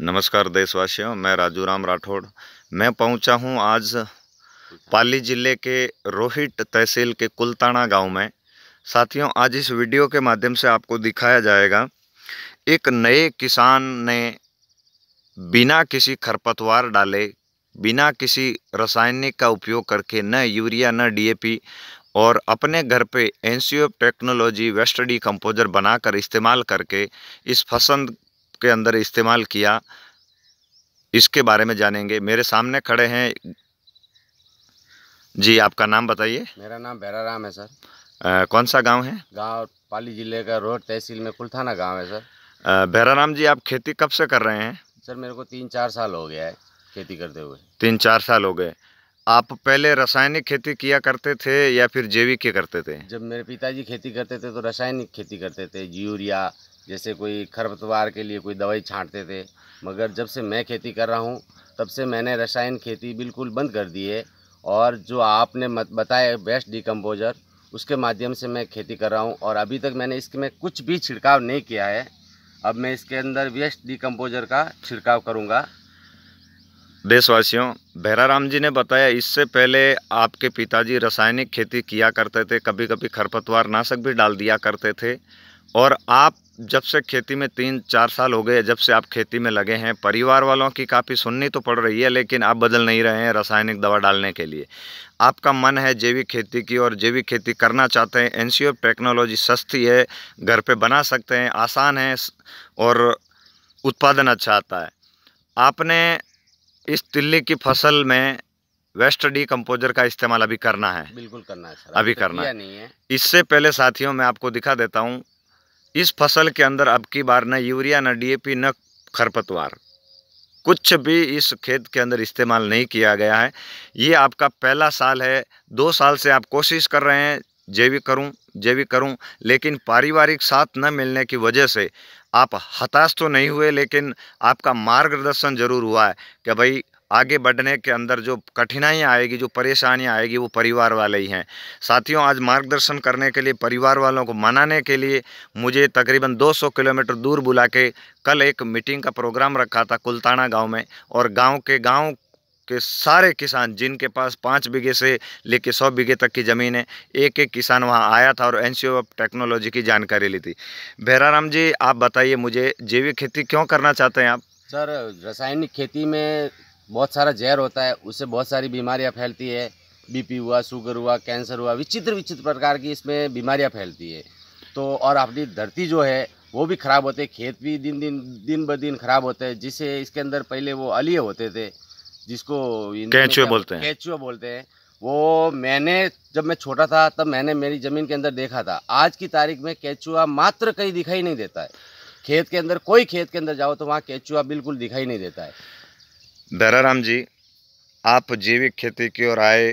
नमस्कार देशवासियों मैं राजू राम राठौड़ मैं पहुंचा हूं आज पाली जिले के रोहित तहसील के कुलताना गांव में साथियों आज इस वीडियो के माध्यम से आपको दिखाया जाएगा एक नए किसान ने बिना किसी खरपतवार डाले बिना किसी रासायनिक का उपयोग करके न यूरिया न डीएपी और अपने घर पे NCO technology waste decomposer बनाकर इस्तेमाल करके इस फसल के अंदर इस्तेमाल किया इसके बारे में जानेंगे मेरे सामने खड़े हैं जी आपका नाम बताइए मेरा नाम राम है सर आ, कौन सा गांव है गांव पाली जिले का रोड तहसील में कुलथाना गांव है सर राम जी आप खेती कब से कर रहे हैं सर मेरे को तीन चार साल हो गया है खेती करते हुए तीन चार साल हो गए आप पहले रासायनिक खेती किया करते थे या फिर जैविक के करते थे जब मेरे पिताजी खेती करते थे तो रासायनिक खेती करते थे यूरिया जैसे कोई खरपतवार के लिए कोई दवाई छांटते थे मगर जब से मैं खेती कर रहा हूँ तब से मैंने रसायन खेती बिल्कुल बंद कर दी है और जो आपने मत बताया बेस्ट डिकम्पोजर उसके माध्यम से मैं खेती कर रहा हूँ और अभी तक मैंने इसके में कुछ भी छिड़काव नहीं किया है अब मैं इसके अंदर वेस्ट डिकम्पोजर का छिड़काव करूँगा देशवासियों राम जी ने बताया इससे पहले आपके पिताजी रासायनिक खेती किया करते थे कभी कभी खरपतवार नाशक भी डाल दिया करते थे और आप जब से खेती में तीन चार साल हो गए जब से आप खेती में लगे हैं परिवार वालों की काफ़ी सुननी तो पड़ रही है लेकिन आप बदल नहीं रहे हैं रासायनिक दवा डालने के लिए आपका मन है जैविक खेती की और जैविक खेती करना चाहते हैं एन टेक्नोलॉजी सस्ती है घर पे बना सकते हैं आसान है और उत्पादन अच्छा आता है आपने इस तिल्ली की फसल में वेस्ट डी कंपोजर का इस्तेमाल अभी करना है बिल्कुल करना है सर अभी तो करना है नहीं है इससे पहले साथियों मैं आपको दिखा देता हूँ इस फसल के अंदर अब की बार न यूरिया न डीएपी न खरपतवार कुछ भी इस खेत के अंदर इस्तेमाल नहीं किया गया है ये आपका पहला साल है दो साल से आप कोशिश कर रहे हैं जैविक करूं जैविक करूं लेकिन पारिवारिक साथ न मिलने की वजह से आप हताश तो नहीं हुए लेकिन आपका मार्गदर्शन जरूर हुआ है कि भाई आगे बढ़ने के अंदर जो कठिनाइयाँ आएगी जो परेशानियाँ आएगी वो परिवार वाले ही हैं साथियों आज मार्गदर्शन करने के लिए परिवार वालों को मनाने के लिए मुझे तकरीबन 200 किलोमीटर दूर बुला के कल एक मीटिंग का प्रोग्राम रखा था कुलताना गांव में और गांव के गांव के सारे किसान जिनके पास पाँच बीघे से लेके सौ बीघे तक की ज़मीन है एक एक किसान वहाँ आया था और एन ऑफ टेक्नोलॉजी की जानकारी ली थी बहराराम जी आप बताइए मुझे जैविक खेती क्यों करना चाहते हैं आप सर रासायनिक खेती में बहुत सारा जहर होता है उससे बहुत सारी बीमारियाँ फैलती है बीपी हुआ शुगर हुआ कैंसर हुआ विचित्र विचित्र प्रकार की इसमें बीमारियाँ फैलती है तो और अपनी धरती जो है वो भी ख़राब होते खेत भी दिन दिन दिन ब दिन ख़राब होते हैं जिसे इसके अंदर पहले वो अलिए होते थे जिसको कैचुए बोलते हैं कैचुए बोलते हैं वो मैंने जब मैं छोटा था तब मैंने मेरी ज़मीन के अंदर देखा था आज की तारीख में कैचुआ मात्र कहीं दिखाई नहीं देता है खेत के अंदर कोई खेत के अंदर जाओ तो वहाँ कैचुआ बिल्कुल दिखाई नहीं देता है दराराम जी आप जैविक खेती की ओर आए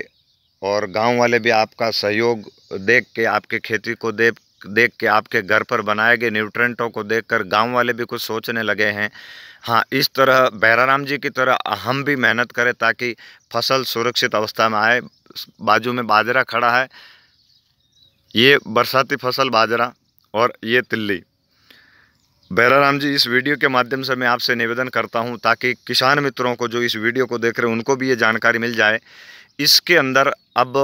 और गांव वाले भी आपका सहयोग देख के आपके खेती को देख देख के आपके घर पर बनाए गए न्यूट्रेंटों को देखकर गांव वाले भी कुछ सोचने लगे हैं हाँ इस तरह बैराराम जी की तरह हम भी मेहनत करें ताकि फसल सुरक्षित अवस्था में आए बाजू में बाजरा खड़ा है ये बरसाती फसल बाजरा और ये तिल्ली बैराराम जी इस वीडियो के माध्यम से मैं आपसे निवेदन करता हूं ताकि किसान मित्रों को जो इस वीडियो को देख रहे हैं उनको भी ये जानकारी मिल जाए इसके अंदर अब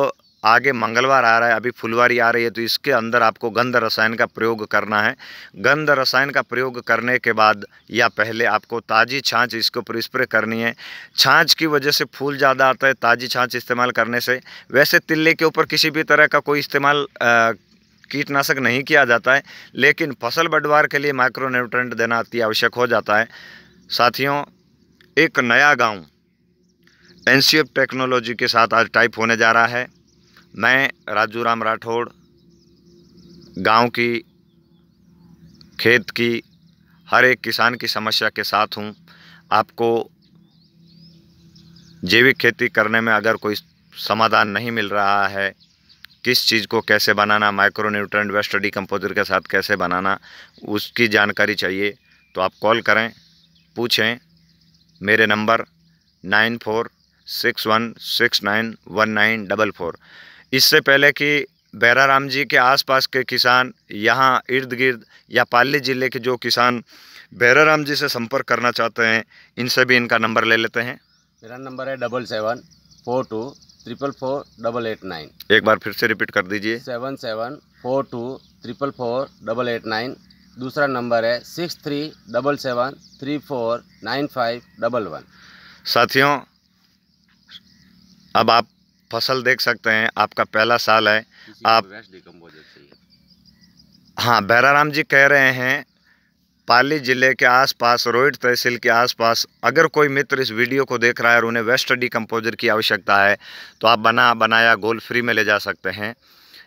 आगे मंगलवार आ रहा है अभी फुलवारी आ रही है तो इसके अंदर आपको गंध रसायन का प्रयोग करना है गंध रसायन का प्रयोग करने के बाद या पहले आपको ताज़ी छाछ इसके ऊपर स्प्रे करनी है छाछ की वजह से फूल ज़्यादा आता है ताज़ी छाछ इस्तेमाल करने से वैसे तिल्ले के ऊपर किसी भी तरह का कोई इस्तेमाल आ, कीटनाशक नहीं किया जाता है लेकिन फसल बढ़वार के लिए माइक्रोन्यूट्रेंट देना अति आवश्यक हो जाता है साथियों एक नया गांव एन टेक्नोलॉजी के साथ आज टाइप होने जा रहा है मैं राजू राम राठौड़ गांव की खेत की हर एक किसान की समस्या के साथ हूं आपको जैविक खेती करने में अगर कोई समाधान नहीं मिल रहा है किस चीज़ को कैसे बनाना माइक्रो न्यूट्रन वेस्ट डिकम्पोजर के साथ कैसे बनाना उसकी जानकारी चाहिए तो आप कॉल करें पूछें मेरे number nine four six one six nine one nine double four इससे पहले कि बैराराम जी के आसपास के किसान यहाँ इर्द गिर्द या पाली ज़िले के जो किसान बैराराम जी से संपर्क करना चाहते हैं इनसे भी इनका नंबर ले लेते हैं मेरा नंबर है double seven four two triple four double eight nine एक बार फिर से रिपीट कर दीजिए seven seven four two triple four double eight nine दूसरा नंबर है six three double seven three four nine five double one साथियों अब आप फसल देख सकते हैं आपका पहला साल है आप हाँ बैराराम जी कह रहे हैं पाली ज़िले के आसपास रोहित तहसील के आसपास अगर कोई मित्र इस वीडियो को देख रहा है और उन्हें वेस्ट डिकम्पोजर की आवश्यकता है तो आप बना बनाया गोल फ्री में ले जा सकते हैं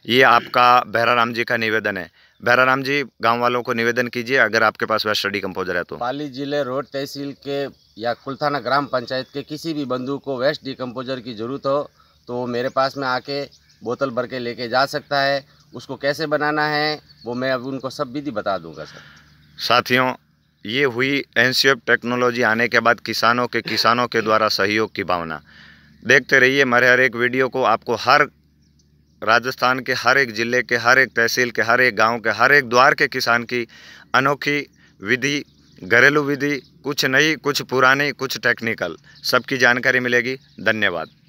ये आपका बहरा राम जी का निवेदन है बहरा राम जी गांव वालों को निवेदन कीजिए अगर आपके पास वेस्ट डिकम्पोजर है तो पाली जिले रोड तहसील के या कुलथाना ग्राम पंचायत के किसी भी बंधु को वेस्ट डिकम्पोजर की ज़रूरत हो तो मेरे पास में आके बोतल भर के लेके जा सकता है उसको कैसे बनाना है वो मैं अब उनको सब विधि बता दूंगा सर साथियों ये हुई एन टेक्नोलॉजी आने के बाद किसानों के किसानों के द्वारा सहयोग की भावना देखते रहिए हमारे हर एक वीडियो को आपको हर राजस्थान के हर एक ज़िले के हर एक तहसील के हर एक गांव के हर एक द्वार के किसान की अनोखी विधि घरेलू विधि कुछ नई कुछ पुरानी कुछ टेक्निकल सबकी जानकारी मिलेगी धन्यवाद